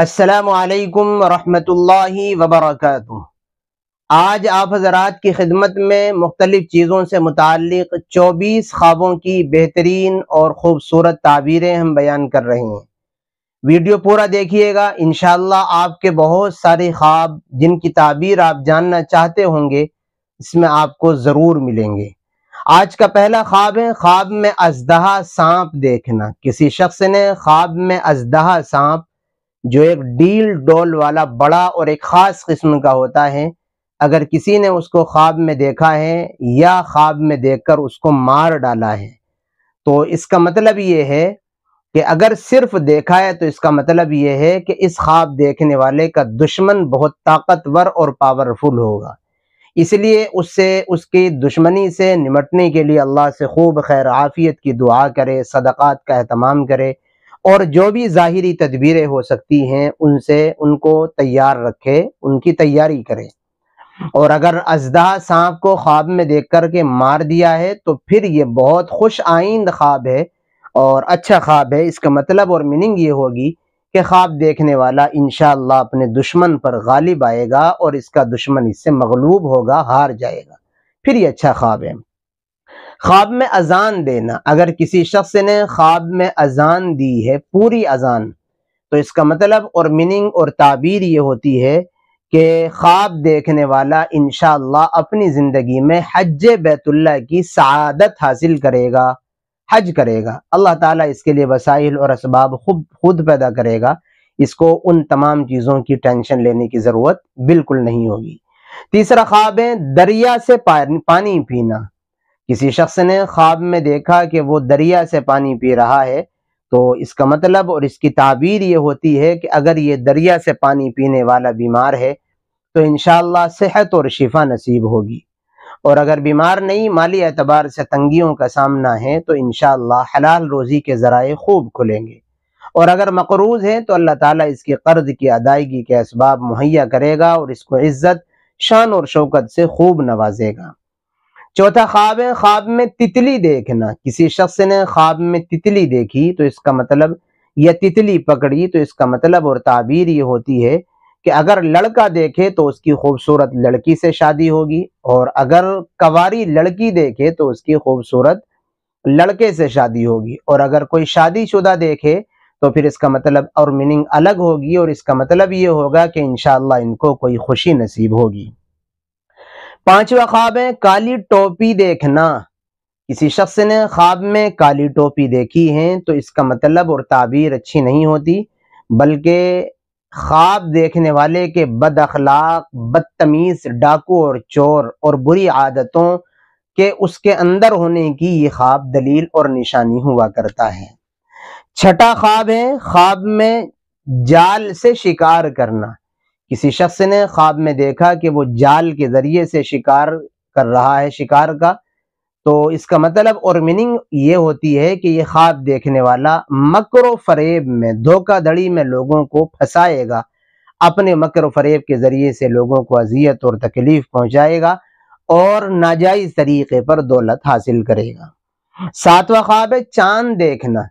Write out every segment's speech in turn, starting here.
असलकम वरहमतुल्लाहि वबरकatuh आज आप हजरात की खिदमत में मुख्तलिफ़ चीज़ों से मुतक चौबीस ख्वाबों की बेहतरीन और ख़ूबसूरत ताबीरें हम बयान कर रहे हैं वीडियो पूरा देखिएगा इन आपके बहुत सारे ख्वाब जिनकी ताबीर आप जानना चाहते होंगे इसमें आपको ज़रूर मिलेंगे आज का पहला ख्वाब है ख्वाब में अजदहा सांप देखना किसी शख्स ने ख्वाब में अजदहा सांप जो एक डील डोल वाला बड़ा और एक ख़ास किस्म का होता है अगर किसी ने उसको ख्वाब में देखा है या ख्वाब में देखकर उसको मार डाला है तो इसका मतलब ये है कि अगर सिर्फ देखा है तो इसका मतलब ये है कि इस ख्वाब देखने वाले का दुश्मन बहुत ताकतवर और पावरफुल होगा इसलिए उससे उसकी दुश्मनी से निमटने के लिए अल्लाह से खूब खैर आफियत की दुआ करे सदक़ात का अहतमाम करे और जो भी ज़ाहरी तदबीरें हो सकती हैं उनसे उनको तैयार रखे उनकी तैयारी करें और अगर अजदा सांप को ख्वाब में देख कर के मार दिया है तो फिर ये बहुत खुश आइंद ख्वाब है और अच्छा ख्वाब है इसका मतलब और मीनिंग ये होगी कि ख्वाब देखने वाला इन अपने दुश्मन पर गालिब आएगा और इसका दुश्मन इससे मगलूब होगा हार जाएगा फिर ये अच्छा ख्वाब है ख्वाब में अजान देना अगर किसी शख्स ने ख्वाब में अजान दी है पूरी अजान तो इसका मतलब और मीनिंग और ताबीर ये होती है कि ख्वाब देखने वाला इन अपनी ज़िंदगी में हज बैतुल्ला की सदत हासिल करेगा हज करेगा अल्लाह ताला इसके लिए वसाइल और इसबाब खुद खुद पैदा करेगा इसको उन तमाम चीज़ों की टेंशन लेने की ज़रूरत बिल्कुल नहीं होगी तीसरा ख्वाब है दरिया से पानी पीना किसी शख्स ने ख्वाब में देखा कि वो दरिया से पानी पी रहा है तो इसका मतलब और इसकी ताबीर ये होती है कि अगर ये दरिया से पानी पीने वाला बीमार है तो इन सेहत और शिफा नसीब होगी और अगर बीमार नहीं माली एतबार से तंगियों का सामना है तो इन हलाल रोज़ी के ज़राए खूब खुलेंगे और अगर मकरूज़ है तो अल्लाह ताला इसकी कर्ज की अदायगी के इसबाब मुहैया करेगा और इसको इज़्ज़त शान और शौकत से खूब नवाजेगा चौथा ख्वाब है ख्वाब में तितली देखना किसी शख्स ने ख्वाब में तितली देखी तो इसका मतलब या तितली पकड़ी तो इसका मतलब और ताबीर ये होती है कि अगर लड़का देखे तो उसकी खूबसूरत लड़की से शादी होगी और अगर कवारी लड़की देखे तो उसकी खूबसूरत लड़के से शादी होगी और अगर कोई शादीशुदा देखे तो फिर इसका मतलब और मीनिंग अलग होगी और इसका मतलब ये होगा कि इन इनको कोई खुशी नसीब होगी पांचवा ख्वाब है काली टोपी देखना किसी शख्स ने ख्वाब में काली टोपी देखी है तो इसका मतलब और ताबीर अच्छी नहीं होती बल्कि ख्वाब देखने वाले के बद अखलाक बदतमीज़ डाकू और चोर और बुरी आदतों के उसके अंदर होने की ये ख्वाब दलील और निशानी हुआ करता है छठा ख्वाब है ख्वाब में जाल से शिकार करना किसी शख्स ने ख्वाब में देखा कि वो जाल के ज़रिए से शिकार कर रहा है शिकार का तो इसका मतलब और मीनिंग ये होती है कि ये ख्वाब देखने वाला मकर फरेब में धोखाधड़ी में लोगों को फंसाएगा अपने मकर फरेब के ज़रिए से लोगों को अजियत और तकलीफ़ पहुँचाएगा और नाजायज़ तरीक़े पर दौलत हासिल करेगा सातवां ख्वाब है चांद देखना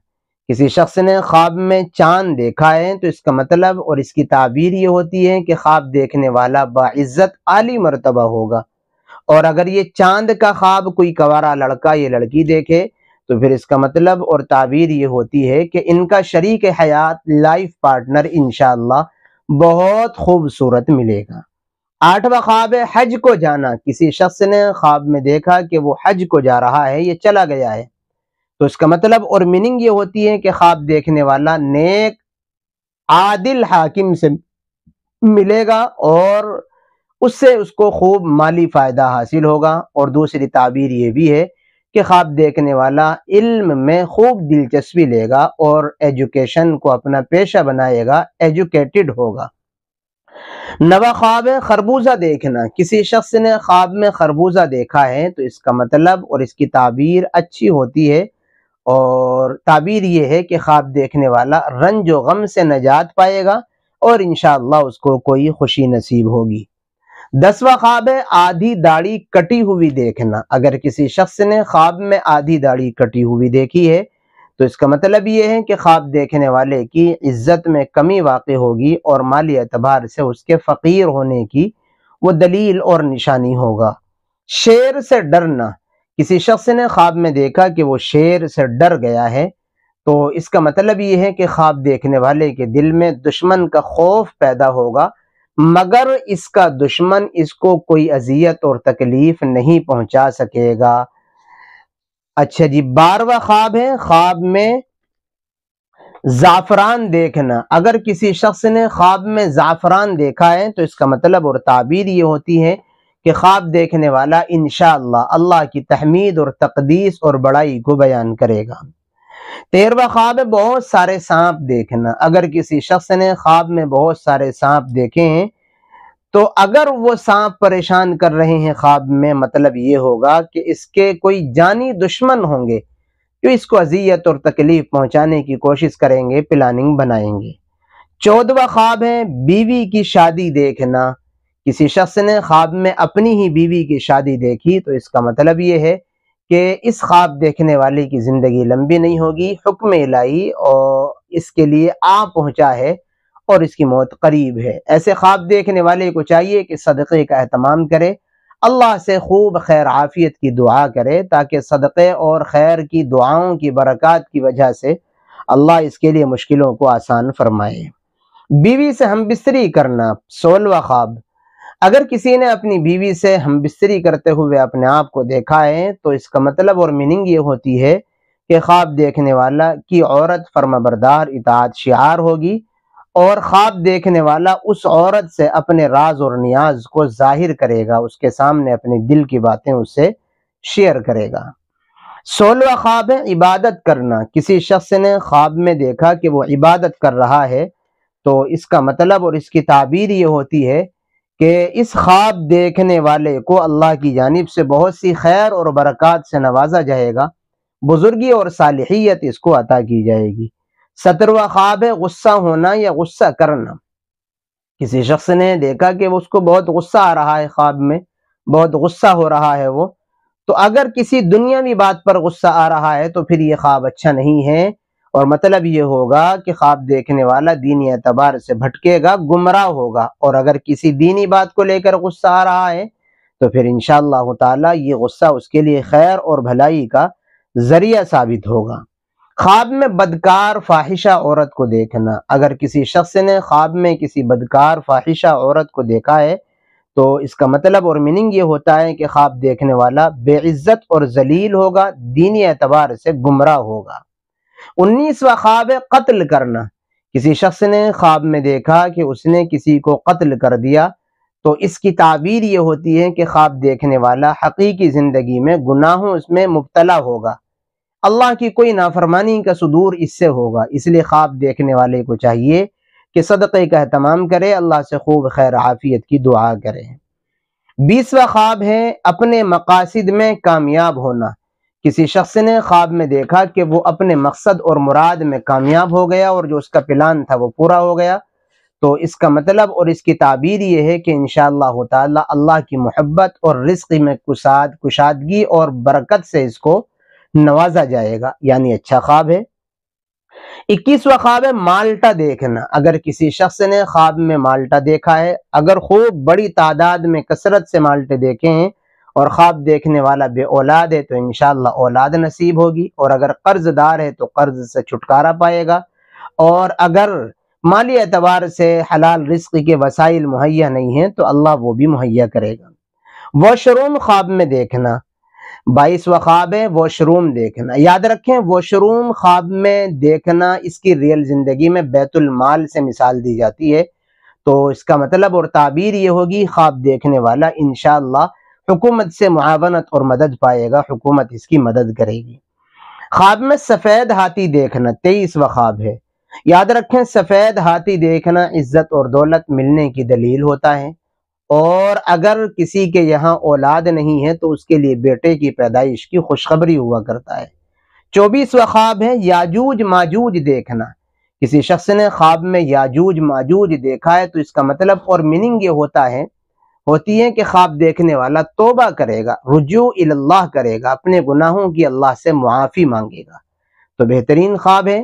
किसी शख्स ने ख्वाब में चांद देखा है तो इसका मतलब और इसकी ताबीर ये होती है कि ख्वाब देखने वाला बाज़्ज़त आली मरतबा होगा और अगर ये चांद का ख्वाब कोई कवारा लड़का या लड़की देखे तो फिर इसका मतलब और ताबीर ये होती है कि इनका शरीक हयात लाइफ पार्टनर इन बहुत खूबसूरत मिलेगा आठवा ख्वाब है हज को जाना किसी शख्स ने ख्वाब में देखा कि वो हज को जा रहा है ये चला गया है तो इसका मतलब और मीनिंग ये होती है कि ख्वाब देखने वाला नेक आदिल हाकिम से मिलेगा और उससे उसको खूब माली फ़ायदा हासिल होगा और दूसरी ताबीर ये भी है कि ख्वाब देखने वाला इल्म में खूब दिलचस्पी लेगा और एजुकेशन को अपना पेशा बनाएगा एजुकेटेड होगा नवा ख्वाब है खरबूजा देखना किसी शख्स ने ख्वाब में खरबूजा देखा है तो इसका मतलब और इसकी ताबीर अच्छी होती है और ताबीर ये है कि ख्वाब देखने वाला रंज व गम से नजात पाएगा और इन उसको कोई खुशी नसीब होगी दसवा ख्वाब है आधी दाढ़ी कटी हुई देखना अगर किसी शख्स ने ख्वाब में आधी दाढ़ी कटी हुई देखी है तो इसका मतलब ये है कि ख्वाब देखने वाले की इज्जत में कमी वाक़ होगी और माली एतबार से उसके फ़कीर होने की वो दलील और निशानी होगा शेर से डरना किसी शख्स ने ख्वाब में देखा कि वो शेर से डर गया है तो इसका मतलब ये है कि ख्वाब देखने वाले के दिल में दुश्मन का खौफ पैदा होगा मगर इसका दुश्मन इसको कोई अजियत और तकलीफ नहीं पहुंचा सकेगा अच्छा जी बारवा ख्वाब है ख्वाब में ज़ाफ़रान देखना अगर किसी शख्स ने ख्वाब में ज़ाफ़रान देखा है तो इसका मतलब और ताबीर ये होती है कि ख्वाब देखने वाला इन अल्लाह की तहमीद और तकदीस और बड़ाई को बयान करेगा तेरवा ख्वाब है बहुत सारे सांप देखना अगर किसी शख्स ने ख्वाब में बहुत सारे सांप देखे हैं तो अगर वो सांप परेशान कर रहे हैं ख्वाब में मतलब ये होगा कि इसके कोई जानी दुश्मन होंगे जो इसको अजियत और तकलीफ पहुंचाने की कोशिश करेंगे प्लानिंग बनाएंगे चौदवा ख्वाब है बीवी की शादी देखना किसी शख्स ने ख्वाब में अपनी ही बीवी की शादी देखी तो इसका मतलब ये है कि इस ख्वाब देखने वाले की ज़िंदगी लंबी नहीं होगी हुक्म इलाही और इसके लिए आ पहुंचा है और इसकी मौत करीब है ऐसे ख्वाब देखने वाले को चाहिए कि सदक़े का अहतमाम करे अल्लाह से खूब खैर आफियत की दुआ करे ताकि सदक़े और खैर की दुआओं की बरक़ात की वजह से अल्लाह इसके लिए मुश्किलों को आसान फरमाए बीवी से हम बिस्तरी करना सोलवा ख्वाब अगर किसी ने अपनी बीवी से हम बिस्तरी करते हुए अपने आप को देखा है तो इसका मतलब और मीनिंग ये होती है कि ख्वाब देखने वाला की औरत फर्माबरदार इतात शार होगी और ख्वाब देखने वाला उस औरत से अपने राज और नियाज को जाहिर करेगा उसके सामने अपने दिल की बातें उससे शेयर करेगा सोलवा ख्वाब है इबादत करना किसी शख्स ने ख्वाब में देखा कि वो इबादत कर रहा है तो इसका मतलब और इसकी ताबीर ये होती है कि इस ख्वाब देखने वाले को अल्लाह की जानब से बहुत सी खैर और बरक़ात से नवाजा जाएगा बुजुर्गी और सालहियत इसको अता की जाएगी सत्रवा ख्वाब है गुस्सा होना या गुस्सा करना किसी शख्स ने देखा कि उसको बहुत गुस्सा आ रहा है ख्वाब में बहुत गुस्सा हो रहा है वो तो अगर किसी दुनियावी बात पर गुस्सा आ रहा है तो फिर ये ख्वाब अच्छा नहीं है और मतलब ये होगा कि ख्वाब देखने वाला दीनी एतबार से भटकेगा गुमराह होगा और अगर किसी दीनी बात को लेकर गुस्सा आ रहा है तो फिर इन ताला ये गुस्सा उसके लिए खैर और भलाई का जरिया साबित होगा ख्वाब में बदकार फाहिशा औरत को देखना अगर किसी शख्स ने ख्वाब में किसी बदकार फाहिशा औरत को देखा है तो इसका मतलब और मीनिंग ये होता है कि ख्वाब देखने वाला बेइज्जत और जलील होगा दीनी एतबार से गुमराह होगा उन्नीसवा ख्वाब है कत्ल करना किसी शख्स ने ख्वाब में देखा कि उसने किसी को कत्ल कर दिया तो इसकी ताबीर ये होती है कि ख्वाब देखने वाला हकीकी ज़िंदगी में गुनाहों उसमें मुबतला होगा अल्लाह की कोई नाफरमानी का सुदूर इससे होगा इसलिए ख्वाब देखने वाले को चाहिए कि सदक़े का अहतमाम करे अल्लाह से खूब खैर आफियत की दुआ करे बीसवा ख्वाब है अपने मकासद में कामयाब होना किसी शख्स ने ख्वाब में देखा कि वो अपने मकसद और मुराद में कामयाब हो गया और जो उसका प्लान था वो पूरा हो गया तो इसका मतलब और इसकी ताबीर ये है कि इन ताला अल्लाह की मोहब्बत और रिस्क में कुसाद कुशादगी और बरकत से इसको नवाजा जाएगा यानी अच्छा ख्वाब है इक्कीसवा ख्वाब है माल्टा देखना अगर किसी शख्स ने ख्वाब में माल्टा देखा है अगर खूब बड़ी तादाद में कसरत से माल्टे देखे हैं और ख्वाब देखने वाला बे औलाद है तो इन औलाद नसीब होगी और अगर कर्जदार है तो कर्ज से छुटकारा पाएगा और अगर माली एतबार से हलाल रिस्क के वसाइल मुहैया नहीं हैं तो अल्लाह वो भी मुहैया करेगा वॉशरूम ख्वाब में देखना बाईस व ख्वाब है वॉशरूम देखना याद रखें वॉशरूम ख्वाब में देखना इसकी रियल ज़िंदगी में बैतुलमाल से मिसाल दी जाती है तो इसका मतलब और ताबीर ये होगी ख्वाब देखने वाला इनशाला हुकूमत से मुआवनत और मदद पाएगा हुकूमत इसकी मदद करेगी ख्वाब में सफ़ेद हाथी देखना तेईसवा ख्वाब है याद रखें सफ़ेद हाथी देखना इज्जत और दौलत मिलने की दलील होता है और अगर किसी के यहाँ औलाद नहीं है तो उसके लिए बेटे की पैदाइश की खुशखबरी हुआ करता है चौबीसवा ख्वाब है याजूज माजूज देखना किसी शख्स ने ख्वाब में याजूज माजूज देखा है तो इसका मतलब और मीनिंग ये होता है होती है कि ख्वाब देखने वाला तोबा करेगा रुजू इल्लाह करेगा अपने गुनाहों की अल्लाह से मुआफ़ी मांगेगा तो बेहतरीन ख्वाब है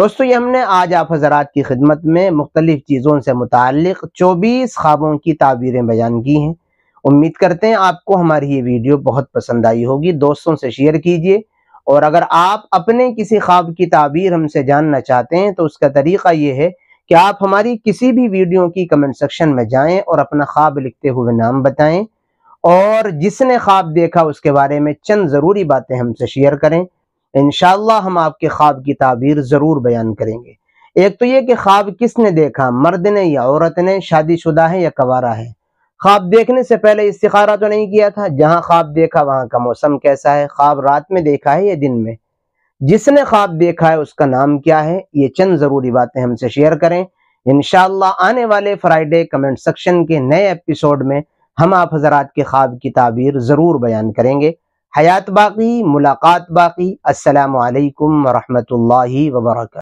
दोस्तों ये हमने आज आप हजरात की खिदमत में मुख्तलिफ चीज़ों से मुतक चौबीस ख्वाबों की ताबीरें बयान की हैं उम्मीद करते हैं आपको हमारी ये वीडियो बहुत पसंद आई होगी दोस्तों से शेयर कीजिए और अगर आप अपने किसी ख्वाब की ताबीर हमसे जानना चाहते हैं तो उसका तरीका ये है कि आप हमारी किसी भी वीडियो की कमेंट सेक्शन में जाएं और अपना ख्वाब लिखते हुए नाम बताएं और जिसने ख्वाब देखा उसके बारे में चंद ज़रूरी बातें हमसे शेयर करें इन हम आपके ख्वाब की ताबीर ज़रूर बयान करेंगे एक तो ये कि ख्वाब किसने देखा मर्द ने या औरत ने शादीशुदा है या कवारा है ख्वाब देखने से पहले इस्तारा तो नहीं किया था जहाँ ख्वाब देखा वहाँ का मौसम कैसा है ख्वाब रात में देखा है या दिन में जिसने ख्वाब देखा है उसका नाम क्या है ये चंद ज़रूरी बातें हमसे शेयर करें इन आने वाले फ्राइडे कमेंट सेक्शन के नए एपिसोड में हम आप हजरात के ख्वाब की ताबीर ज़रूर बयान करेंगे हयात बाकी मुलाकात बाकी असलकम वरहमल वर्क